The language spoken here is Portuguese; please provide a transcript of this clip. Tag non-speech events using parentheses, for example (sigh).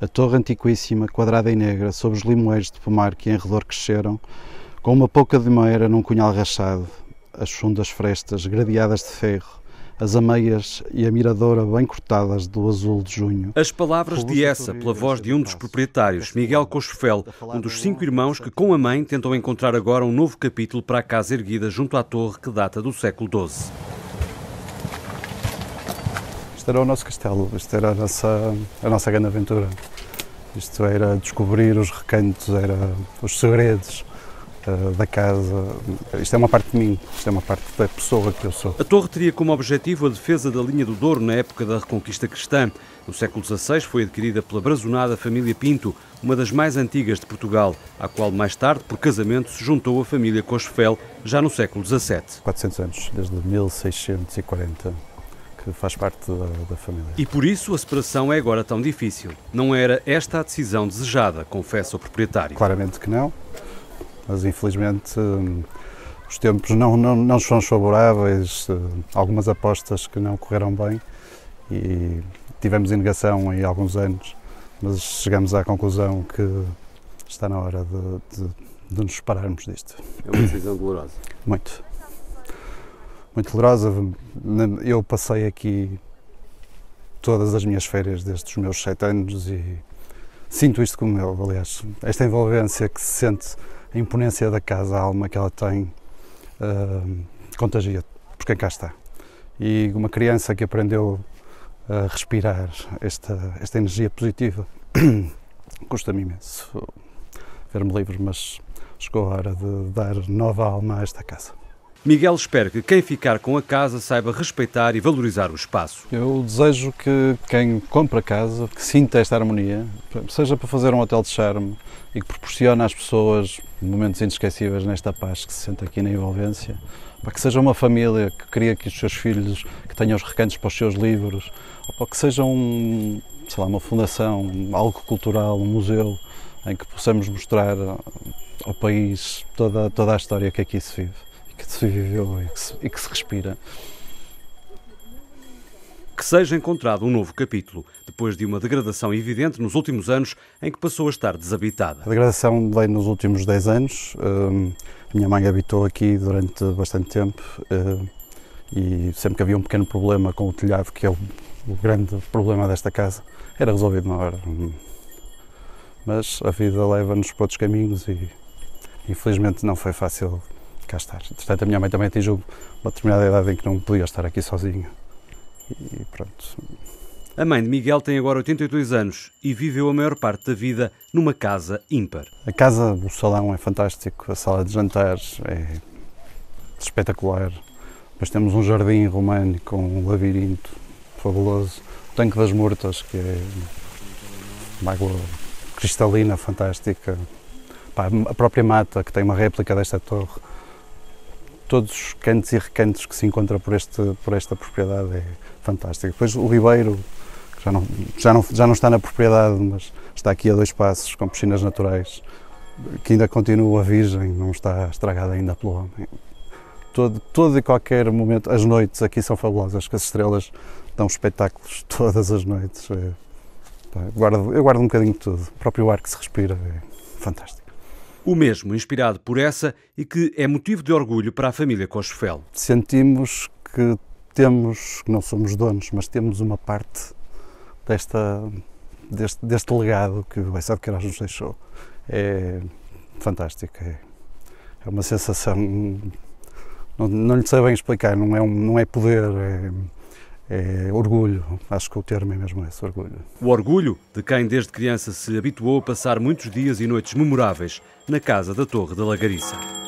a torre antiquíssima, quadrada e negra, sob os limoeiros de pomar que em redor cresceram, com uma pouca de madeira num cunhal rachado, as fundas frestas gradeadas de ferro, as ameias e a miradora bem cortadas do azul de junho. As palavras de essa pela voz de um dos proprietários, Miguel Cochofel, um dos cinco irmãos que com a mãe tentam encontrar agora um novo capítulo para a casa erguida junto à torre que data do século XII. Isto era o nosso castelo, isto era a nossa, a nossa grande aventura. Isto era descobrir os recantos, era os segredos uh, da casa. Isto é uma parte de mim, isto é uma parte da pessoa que eu sou. A torre teria como objetivo a defesa da linha do Douro na época da Reconquista Cristã. No século XVI foi adquirida pela brazonada família Pinto, uma das mais antigas de Portugal, à qual mais tarde, por casamento, se juntou a família Cochefel, já no século XVII. 400 anos, desde 1640 que faz parte da, da, família. E por isso a separação é agora tão difícil. Não era esta a decisão desejada, confessa o proprietário. Claramente que não, mas infelizmente hum, os tempos não, não, são favoráveis, hum, algumas apostas que não correram bem e tivemos negação em alguns anos, mas chegamos à conclusão que está na hora de, de, de nos separarmos disto. É uma decisão dolorosa. Muito muito dolorosa. Eu passei aqui todas as minhas férias destes meus sete anos e sinto isto como eu, aliás. Esta envolvência que se sente, a imponência da casa, a alma que ela tem, uh, contagia por quem cá está. E uma criança que aprendeu a respirar esta, esta energia positiva (coughs) custa-me imenso ver-me livre, mas chegou a hora de dar nova alma a esta casa. Miguel espera que quem ficar com a casa saiba respeitar e valorizar o espaço. Eu desejo que quem compra a casa que sinta esta harmonia, seja para fazer um hotel de charme e que proporcione às pessoas momentos inesquecíveis nesta paz que se sente aqui na envolvência, para que seja uma família que cria que os seus filhos que tenham os recantos para os seus livros, ou para que seja um, sei lá, uma fundação, algo cultural, um museu em que possamos mostrar ao país toda, toda a história que aqui se vive que se viveu e que se, e que se respira. Que seja encontrado um novo capítulo, depois de uma degradação evidente nos últimos anos em que passou a estar desabitada. A degradação veio nos últimos 10 anos. Uh, minha mãe habitou aqui durante bastante tempo uh, e sempre que havia um pequeno problema com o telhado, que é o, o grande problema desta casa, era resolvido na hora. Hum. Mas a vida leva-nos para outros caminhos e infelizmente não foi fácil cá estar. Entretanto, a minha mãe também atingiu uma determinada idade em que não podia estar aqui sozinha. E pronto. A mãe de Miguel tem agora 82 anos e viveu a maior parte da vida numa casa ímpar. A casa, o salão é fantástico, a sala de jantares é espetacular. Mas temos um jardim românico, um labirinto fabuloso, o Tanque das Murtas, que é uma água cristalina fantástica, a própria mata, que tem uma réplica desta torre, todos os cantos e recantos que se encontra por, este, por esta propriedade é fantástico. Depois o Ribeiro, que já não, já, não, já não está na propriedade, mas está aqui a dois passos, com piscinas naturais, que ainda continua virgem, não está estragada ainda pelo homem. Todo, todo e qualquer momento, as noites aqui são fabulosas, que as estrelas dão espetáculos (laughs) todas as noites. É, pá, eu guardo, eu guardo um bocadinho de tudo. O próprio ar que se respira é fantástico. O mesmo inspirado por essa e que é motivo de orgulho para a família Cochefel. Sentimos que temos, não somos donos, mas temos uma parte desta, deste, deste legado que o Bessado Queiroz nos deixou. É fantástico, é, é uma sensação, não, não lhe sei bem explicar, não é, um, não é poder, é, é orgulho. Acho que o termo é mesmo esse, orgulho. O orgulho de quem desde criança se habituou a passar muitos dias e noites memoráveis na casa da Torre da Lagariça.